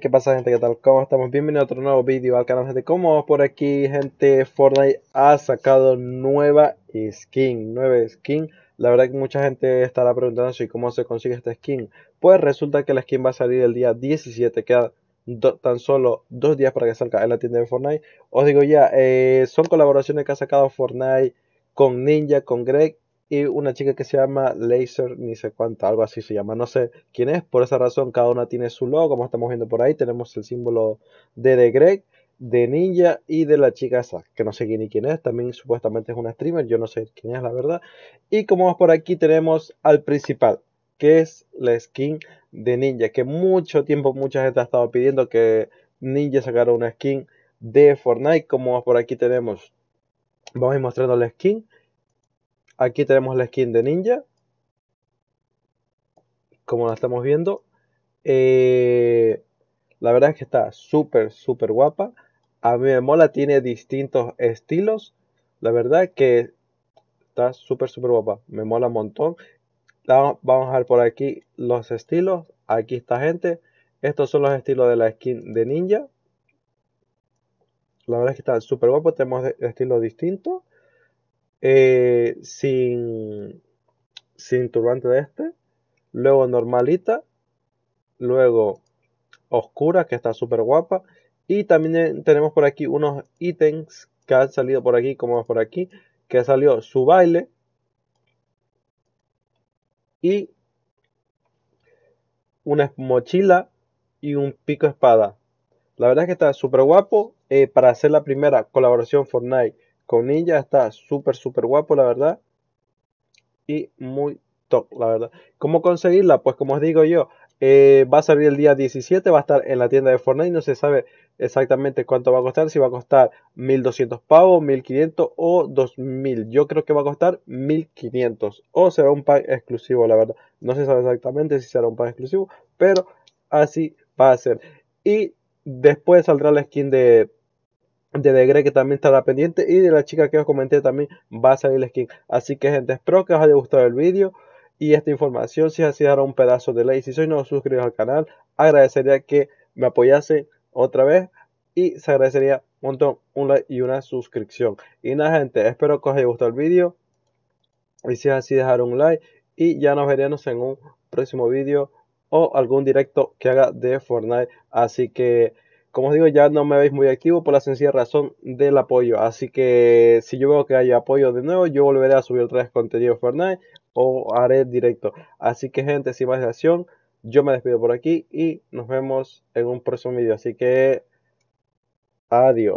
¿qué pasa gente? ¿Qué tal? ¿Cómo estamos? Bienvenido a otro nuevo vídeo al canal, gente. Como por aquí, gente, Fortnite ha sacado nueva skin, nueva skin. La verdad que mucha gente estará preguntando si cómo se consigue esta skin. Pues resulta que la skin va a salir el día 17, queda tan solo dos días para que salga en la tienda de Fortnite. Os digo ya, eh, son colaboraciones que ha sacado Fortnite con Ninja, con Greg y una chica que se llama Laser, ni sé cuánta, algo así se llama, no sé quién es, por esa razón cada una tiene su logo, como estamos viendo por ahí, tenemos el símbolo de The Greg, de Ninja y de la chica esa, que no sé quién ni quién es, también supuestamente es una streamer, yo no sé quién es la verdad, y como vamos por aquí tenemos al principal, que es la skin de Ninja, que mucho tiempo mucha gente ha estado pidiendo que Ninja sacara una skin de Fortnite, como por aquí tenemos, vamos a ir mostrando la skin, Aquí tenemos la skin de ninja. Como la estamos viendo. Eh, la verdad es que está súper, súper guapa. A mí me mola, tiene distintos estilos. La verdad que está súper, súper guapa. Me mola un montón. vamos a ver por aquí los estilos. Aquí está gente. Estos son los estilos de la skin de ninja. La verdad es que está súper guapo. Tenemos estilos distintos. Eh, sin, sin turbante de este, luego normalita, luego oscura, que está súper guapa, y también eh, tenemos por aquí unos ítems que han salido por aquí, como por aquí, que ha salido su baile y una mochila y un pico espada. La verdad es que está súper guapo eh, para hacer la primera colaboración Fortnite con ella está súper, súper guapo, la verdad. Y muy top, la verdad. ¿Cómo conseguirla? Pues como os digo yo, eh, va a salir el día 17, va a estar en la tienda de Fortnite, no se sabe exactamente cuánto va a costar, si va a costar 1200 pavos, 1500 o 2000. Yo creo que va a costar 1500 o será un pack exclusivo, la verdad. No se sabe exactamente si será un pack exclusivo, pero así va a ser. Y después saldrá la skin de de The que también estará pendiente y de la chica que os comenté también va a salir la skin. Así que gente, espero que os haya gustado el vídeo y esta información. Si es así, dará un pedazo de like. Si sois no suscribiros al canal, agradecería que me apoyase otra vez y se agradecería un montón un like y una suscripción. Y nada gente, espero que os haya gustado el vídeo y si es así, dejar un like y ya nos veremos en un próximo vídeo o algún directo que haga de Fortnite. Así que como os digo, ya no me veis muy activo por la sencilla razón del apoyo. Así que si yo veo que haya apoyo de nuevo, yo volveré a subir otra vez contenido Fortnite o haré directo. Así que gente, sin más acción, yo me despido por aquí y nos vemos en un próximo vídeo. Así que adiós.